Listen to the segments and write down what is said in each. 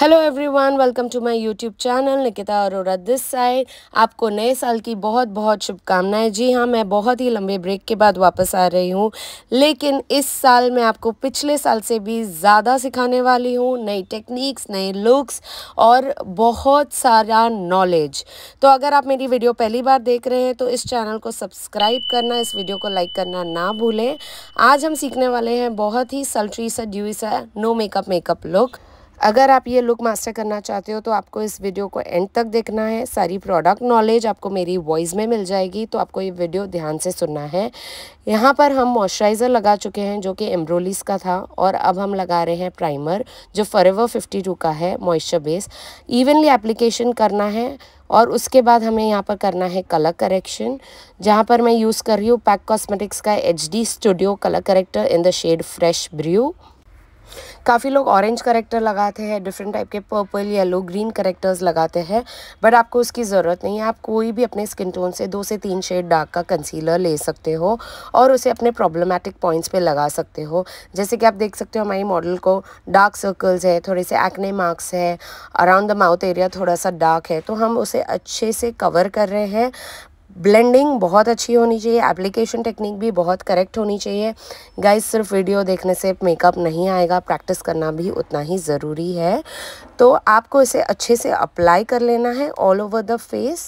hello everyone welcome to my YouTube channel Nikita Arora this side आपको नए साल की बहुत बहुत शुभकामनाएं जी हाँ मैं बहुत ही लंबे ब्रेक के बाद वापस आ रही हूँ लेकिन इस साल मैं आपको पिछले साल से भी ज़्यादा सिखाने वाली हूँ नई टेक्निक्स नए लुक्स और बहुत सारा नॉलेज तो अगर आप मेरी वीडियो पहली बार देख रहे हैं तो इस चैनल को सब्सक्राइब करना इस वीडियो को लाइक करना ना भूलें आज हम सीखने वाले हैं बहुत ही सल्ट्री सा ड्यूसा नो मेकअप मेकअप लुक अगर आप ये लुक मास्टर करना चाहते हो तो आपको इस वीडियो को एंड तक देखना है सारी प्रोडक्ट नॉलेज आपको मेरी वॉइस में मिल जाएगी तो आपको ये वीडियो ध्यान से सुनना है यहाँ पर हम मॉइस्चराइज़र लगा चुके हैं जो कि एम्ब्रोलिस का था और अब हम लगा रहे हैं प्राइमर जो फॉरेवर टू का है मॉइस्चर बेस इवनली एप्लीकेशन करना है और उसके बाद हमें यहाँ पर करना है कलर करेक्शन जहाँ पर मैं यूज़ कर रही हूँ पैक कॉस्मेटिक्स का H D studio colour corrector in the shade fresh brew काफ़ी लोग ऑरेंज करेक्टर लगाते हैं डिफरेंट टाइप के पर्पल येलो ग्रीन करेक्टर्स लगाते हैं बट आपको उसकी ज़रूरत नहीं है आप कोई भी अपने स्किन टोन से दो से तीन शेड डार्क का कंसीलर ले सकते हो और उसे अपने प्रॉब्लमेटिक पॉइंट्स पे लगा सकते हो जैसे कि आप देख सकते हो हमारी मॉडल को डार्क सर्कल्स है थोड़े से एक्ने मार्क्स है अराउंड द माउथ एरिया थोड़ा सा डार्क है तो हम उसे अच्छे से कवर कर रहे हैं ब्लेंडिंग बहुत अच्छी होनी चाहिए एप्लीकेशन टेक्निक भी बहुत करेक्ट होनी चाहिए गाइस सिर्फ वीडियो देखने से मेकअप नहीं आएगा प्रैक्टिस करना भी उतना ही ज़रूरी है तो आपको इसे अच्छे से अप्लाई कर लेना है ऑल ओवर द फेस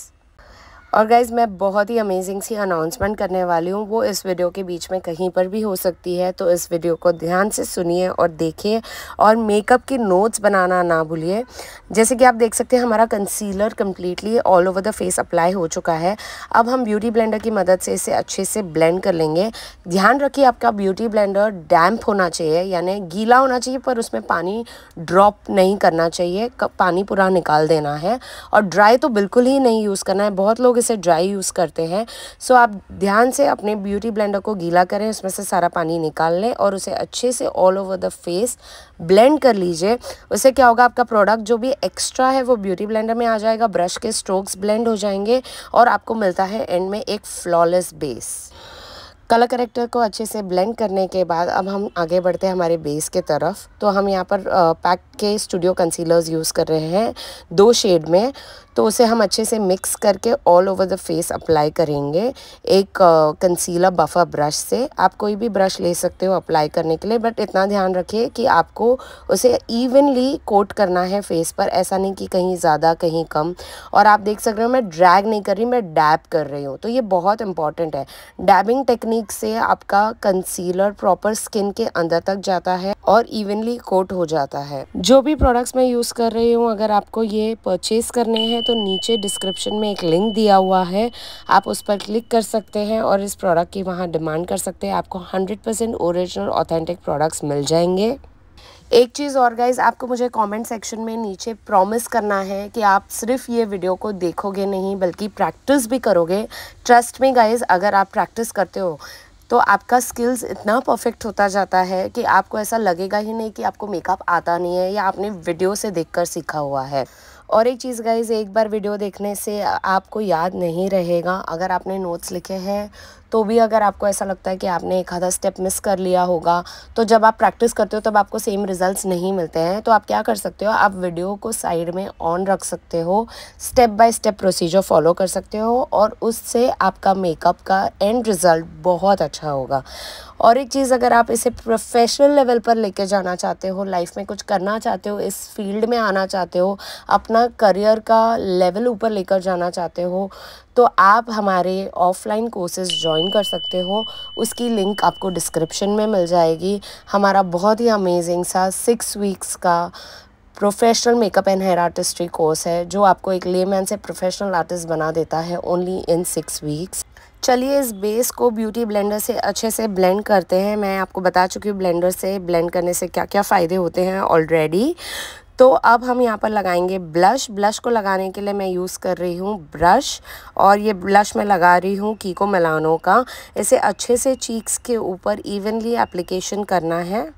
और गाइज़ मैं बहुत ही अमेजिंग सी अनाउंसमेंट करने वाली हूँ वो इस वीडियो के बीच में कहीं पर भी हो सकती है तो इस वीडियो को ध्यान से सुनिए और देखिए और मेकअप के नोट्स बनाना ना भूलिए जैसे कि आप देख सकते हैं हमारा concealer completely all over the face apply हो चुका है अब हम ब्यूटी ब्लेंडर की मदद से इसे अच्छे से ब्लेंड कर लेंगे ध्यान रखिए आपका ब्यूटी ब्लेंडर डैम्प होना चाहिए यानी गीला होना चाहिए पर उसमें पानी ड्रॉप नहीं करना चाहिए पानी पूरा निकाल देना है और ड्राई तो बिल्कुल ही नहीं यूज़ करना है बहुत लोग इस से ड्राई यूज़ करते हैं सो आप ध्यान से अपने ब्यूटी ब्लेंडर को गीला करें उसमें से सारा पानी निकाल लें और उसे अच्छे से all over the face blend कर लीजिए उससे क्या होगा आपका प्रोडक्ट जो भी एक्स्ट्रा है वो ब्यूटी ब्लेंडर में आ जाएगा ब्रश के स्ट्रोक्स ब्लेंड हो जाएंगे और आपको मिलता है एंड में एक फ्लॉलेस बेस कलर करेक्टर को अच्छे से ब्लेंड करने के बाद अब हम आगे बढ़ते हैं हमारे बेस के तरफ तो हम यहाँ पर पैक के स्टूडियो कंसीलर्स यूज़ कर रहे हैं दो शेड में तो उसे हम अच्छे से मिक्स करके all over the face apply करेंगे एक कंसीलर बफर ब्रश से आप कोई भी ब्रश ले सकते हो अप्लाई करने के लिए बट इतना ध्यान रखिए कि आपको उसे इवनली कोट करना है फेस पर ऐसा नहीं कि कहीं ज़्यादा कहीं कम और आप देख सकते हो मैं ड्रैग नहीं कर रही मैं डैब कर रही हूँ तो ये बहुत इंपॉर्टेंट है डैबिंग टेक्निक से आपका कंसीलर प्रॉपर स्किन के अंदर तक जाता है और इवनली कोट हो जाता है जो भी प्रोडक्ट्स मैं यूज़ कर रही हूँ अगर आपको ये परचेज़ करने हैं तो नीचे डिस्क्रिप्शन में एक लिंक दिया हुआ है आप उस पर क्लिक कर सकते हैं और इस प्रोडक्ट की वहाँ डिमांड कर सकते हैं आपको hundred percent original authentic products मिल जाएंगे एक चीज़ और गाइज आपको मुझे कमेंट सेक्शन में नीचे प्रॉमिस करना है कि आप सिर्फ ये वीडियो को देखोगे नहीं बल्कि प्रैक्टिस भी करोगे ट्रस्ट में गाइज अगर आप प्रैक्टिस करते हो तो आपका स्किल्स इतना परफेक्ट होता जाता है कि आपको ऐसा लगेगा ही नहीं कि आपको मेकअप आता नहीं है या आपने वीडियो से देखकर सीखा हुआ है और एक चीज़ गाइज एक बार वीडियो देखने से आपको याद नहीं रहेगा अगर आपने नोट्स लिखे हैं तो भी अगर आपको ऐसा लगता है कि आपने एक आधा स्टेप मिस कर लिया होगा तो जब आप प्रैक्टिस करते हो तब आपको सेम रिजल्ट्स नहीं मिलते हैं तो आप क्या कर सकते हो आप वीडियो को साइड में ऑन रख सकते हो step by step procedure follow कर सकते हो और उससे आपका मेकअप का एंड रिज़ल्ट बहुत अच्छा होगा और एक चीज़ अगर आप इसे प्रोफेशनल लेवल पर लेके जाना चाहते हो लाइफ में कुछ करना चाहते हो इस फील्ड में आना चाहते हो अपना करियर का लेवल ऊपर लेकर जाना चाहते हो तो आप हमारे ऑफलाइन कोर्सेज ज्वाइन कर सकते हो उसकी लिंक आपको डिस्क्रिप्शन में मिल जाएगी हमारा बहुत ही अमेजिंग सा सिक्स वीक्स का professional makeup and hair artistry course है जो आपको एक लेमैन से प्रोफेशनल आर्टिस्ट बना देता है ओनली इन सिक्स वीक्स चलिए इस बेस को ब्यूटी ब्लेंडर से अच्छे से ब्लेंड करते हैं मैं आपको बता चुकी हूँ ब्लेंडर से ब्लेंड करने से क्या क्या फ़ायदे होते हैं ऑलरेडी तो अब हम यहाँ पर लगाएंगे ब्लश ब्लश को लगाने के लिए मैं यूज़ कर रही हूँ ब्रश और ये ब्लश मैं लगा रही हूँ कीको मिलानो का इसे अच्छे से चीक्स के ऊपर इवनली एप्लीकेशन करना है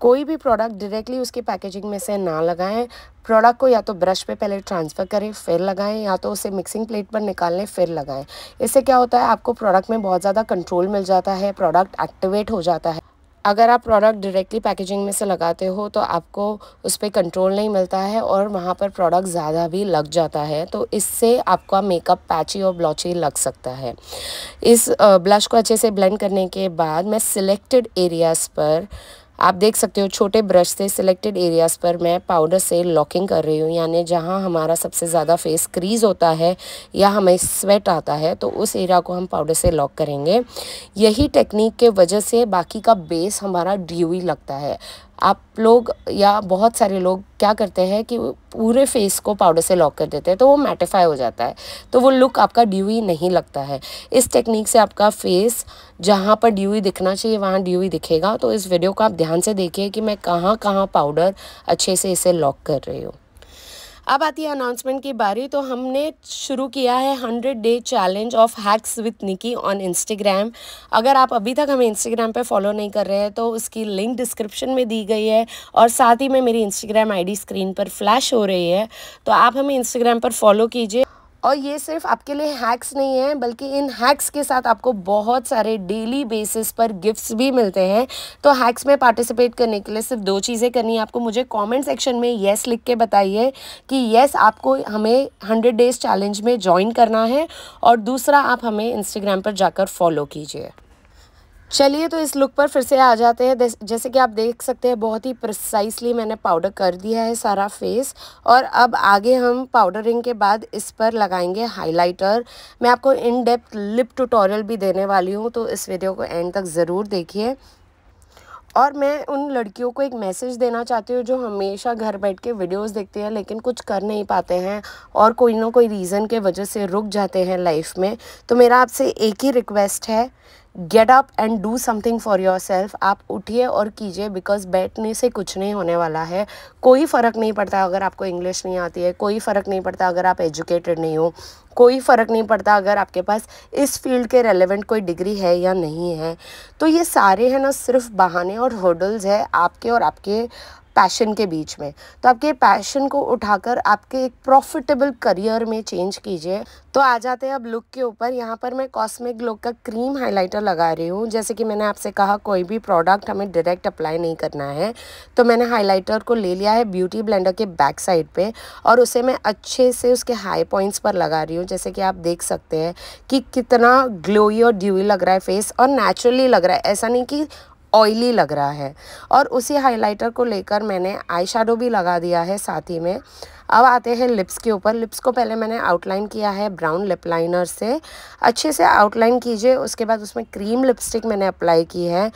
कोई भी प्रोडक्ट डायरेक्टली उसकी पैकेजिंग में से ना लगाएं प्रोडक्ट को या तो ब्रश पे पहले ट्रांसफ़र करें फिर लगाएं या तो उसे मिक्सिंग प्लेट पर निकाल लें फिर लगाएं इससे क्या होता है आपको प्रोडक्ट में बहुत ज़्यादा कंट्रोल मिल जाता है प्रोडक्ट एक्टिवेट हो जाता है अगर आप प्रोडक्ट डायरेक्टली पैकेजिंग में से लगाते हो तो आपको उस पर कंट्रोल नहीं मिलता है और वहाँ पर प्रोडक्ट ज़्यादा भी लग जाता है तो इससे आपका मेकअप पैची और ब्लॉची लग सकता है इस ब्लश को अच्छे से ब्लेंड करने के बाद मैं सिलेक्टेड एरियाज़ पर आप देख सकते हो छोटे ब्रश से सिलेक्टेड एरियाज़ पर मैं पाउडर से लॉकिंग कर रही हूँ यानी जहाँ हमारा सबसे ज़्यादा फेस क्रीज होता है या हमें स्वेट आता है तो उस एरिया को हम पाउडर से लॉक करेंगे यही टेक्निक के वजह से बाकी का बेस हमारा ड्यू लगता है आप लोग या बहुत सारे लोग क्या करते हैं कि पूरे फेस को पाउडर से लॉक कर देते हैं तो वो मैटिफाई हो जाता है तो वो लुक आपका ड्यूई नहीं लगता है इस टेक्निक से आपका फेस जहाँ पर ड्यूई दिखना चाहिए वहाँ ड्यूई दिखेगा तो इस वीडियो को आप ध्यान से देखिए कि मैं कहाँ कहाँ पाउडर अच्छे से इसे लॉक कर रही हूँ अब आती है अनाउंसमेंट की बारी तो हमने शुरू किया है hundred day challenge of hacks with Nikki on Instagram अगर आप अभी तक हमें इंस्टाग्राम पे फॉलो नहीं कर रहे हैं तो उसकी लिंक डिस्क्रिप्शन में दी गई है और साथ ही में मेरी इंस्टाग्राम आईडी स्क्रीन पर फ्लैश हो रही है तो आप हमें इंस्टाग्राम पर फॉलो कीजिए और ये सिर्फ आपके लिए हैक्स नहीं है बल्कि इन हैक्स के साथ आपको बहुत सारे डेली बेसिस पर गिफ्ट्स भी मिलते हैं तो हैक्स में पार्टिसिपेट करने के लिए सिर्फ दो चीज़ें करनी है आपको मुझे कमेंट सेक्शन में येस लिख के बताइए कि येस आपको हमें हंड्रेड डेज चैलेंज में ज्वाइन करना है और दूसरा आप हमें इंस्टाग्राम पर जाकर फॉलो कीजिए चलिए तो इस लुक पर फिर से आ जाते हैं जैसे कि आप देख सकते हैं बहुत ही प्रिसाइसली मैंने पाउडर कर दिया है सारा फेस और अब आगे हम पाउडरिंग के बाद इस पर लगाएंगे हाइलाइटर मैं आपको इन डेप्थ लिप ट्यूटोरियल भी देने वाली हूँ तो इस वीडियो को एंड तक ज़रूर देखिए और मैं उन लड़कियों को एक मैसेज देना चाहती हूँ जो हमेशा घर बैठ के वीडियोज़ देखते हैं लेकिन कुछ कर नहीं पाते हैं और कोई ना कोई रीज़न के वजह से रुक जाते हैं लाइफ में तो मेरा आपसे एक ही रिक्वेस्ट है get up and do something for yourself आप उठिए और कीजिए बिकॉज बैठने से कुछ नहीं होने वाला है कोई फ़र्क नहीं पड़ता अगर आपको इंग्लिश नहीं आती है कोई फ़र्क नहीं पड़ता अगर आप एजुकेटेड नहीं हो कोई फ़र्क नहीं पड़ता अगर आपके पास इस फील्ड के रेलिवेंट कोई डिग्री है या नहीं है तो ये सारे हैं ना सिर्फ बहाने और होटल्स है आपके और आपके पैशन के बीच में तो आपके पैशन को उठाकर आपके एक प्रॉफिटेबल करियर में चेंज कीजिए तो आ जाते हैं अब लुक के ऊपर यहाँ पर मैं कॉस्मिक लुक का क्रीम हाइलाइटर लगा रही हूँ जैसे कि मैंने आपसे कहा कोई भी प्रोडक्ट हमें डायरेक्ट अप्लाई नहीं करना है तो मैंने हाइलाइटर को ले लिया है ब्यूटी ब्लेंडर के बैक साइड पर और उसे मैं अच्छे से उसके हाई पॉइंट्स पर लगा रही हूँ जैसे कि आप देख सकते हैं कि कितना ग्लोई और ड्यूई लग रहा है फेस और नेचुरली लग रहा है ऐसा नहीं कि ऑयली लग रहा है और उसी हाइलाइटर को लेकर मैंने आई भी लगा दिया है साथ ही में अब आते हैं लिप्स के ऊपर लिप्स को पहले मैंने आउटलाइन किया है ब्राउन लिप लाइनर से अच्छे से आउटलाइन कीजिए उसके बाद उसमें क्रीम लिपस्टिक मैंने अप्लाई की है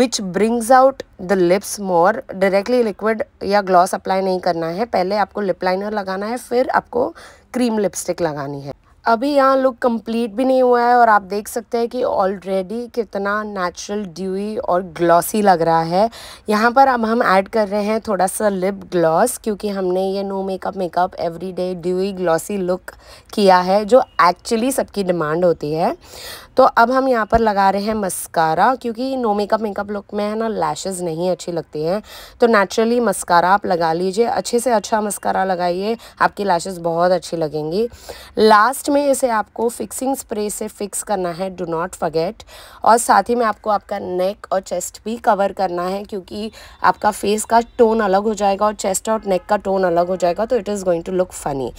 which brings out the lips more directly liquid या ग्लॉस अप्लाई नहीं करना है पहले आपको लिप लाइनर लगाना है फिर आपको क्रीम लिपस्टिक लगानी है अभी यहाँ लुक कंप्लीट भी नहीं हुआ है और आप देख सकते हैं कि ऑलरेडी कितना नेचुरल ड्यूई और ग्लॉसी लग रहा है यहाँ पर अब हम ऐड कर रहे हैं थोड़ा सा लिप ग्लॉस क्योंकि हमने ये no makeup makeup everyday dewy glossy look किया है जो एक्चुअली सबकी डिमांड होती है तो अब हम यहाँ पर लगा रहे हैं मस्कारा क्योंकि नो मेकअप मेकअप लुक में है ना लैशेज़ नहीं अच्छी लगती हैं तो नेचुरली मस्कारा आप लगा लीजिए अच्छे से अच्छा मस्कारा लगाइए आपकी लैशेज़ बहुत अच्छी लगेंगी लास्ट में इसे आपको फिक्सिंग स्प्रे से फिक्स करना है डू नॉट फगेट और साथ ही में आपको आपका नेक और चेस्ट भी कवर करना है क्योंकि आपका फेस का टोन अलग हो जाएगा और चेस्ट और नेक का टोन अलग हो जाएगा तो it is going to look funny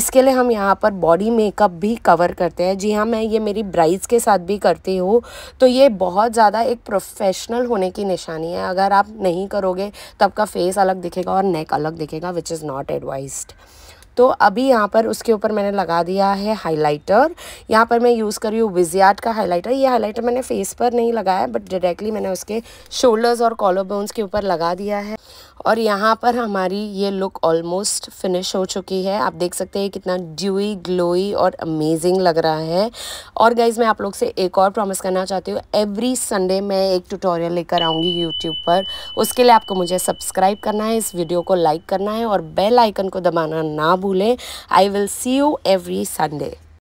इसके लिए हम यहाँ पर बॉडी मेकअप भी कवर करते हैं जी हाँ मैं ये मेरी ब्राइज़ के साथ भी करती हूँ तो ये बहुत ज़्यादा एक प्रोफेशनल होने की निशानी है अगर आप नहीं करोगे तो आपका फेस अलग दिखेगा और नेक अलग दिखेगा विच इज़ नॉट एडवाइज्ड तो अभी यहाँ पर उसके ऊपर मैंने लगा दिया है हाइलाइटर यहाँ पर मैं यूज़ कर रही हूँ विजियाट का हाइलाइटर ये हाइलाइटर मैंने फेस पर नहीं लगाया बट डायरेक्टली मैंने उसके शोल्डर्स और कॉलर बोन्स के ऊपर लगा दिया है और यहाँ पर हमारी ये लुक ऑलमोस्ट फिनिश हो चुकी है आप देख सकते हैं कितना ड्यूई ग्लोई और अमेजिंग लग रहा है और गाइज मैं आप लोग से एक और प्रॉमिस करना चाहती हूँ एवरी संडे मैं एक ट्यूटोरियल लेकर आऊँगी यूट्यूब पर उसके लिए आपको मुझे सब्सक्राइब करना है इस वीडियो को लाइक करना है और बेल आइकन को दबाना ना i will see you every sunday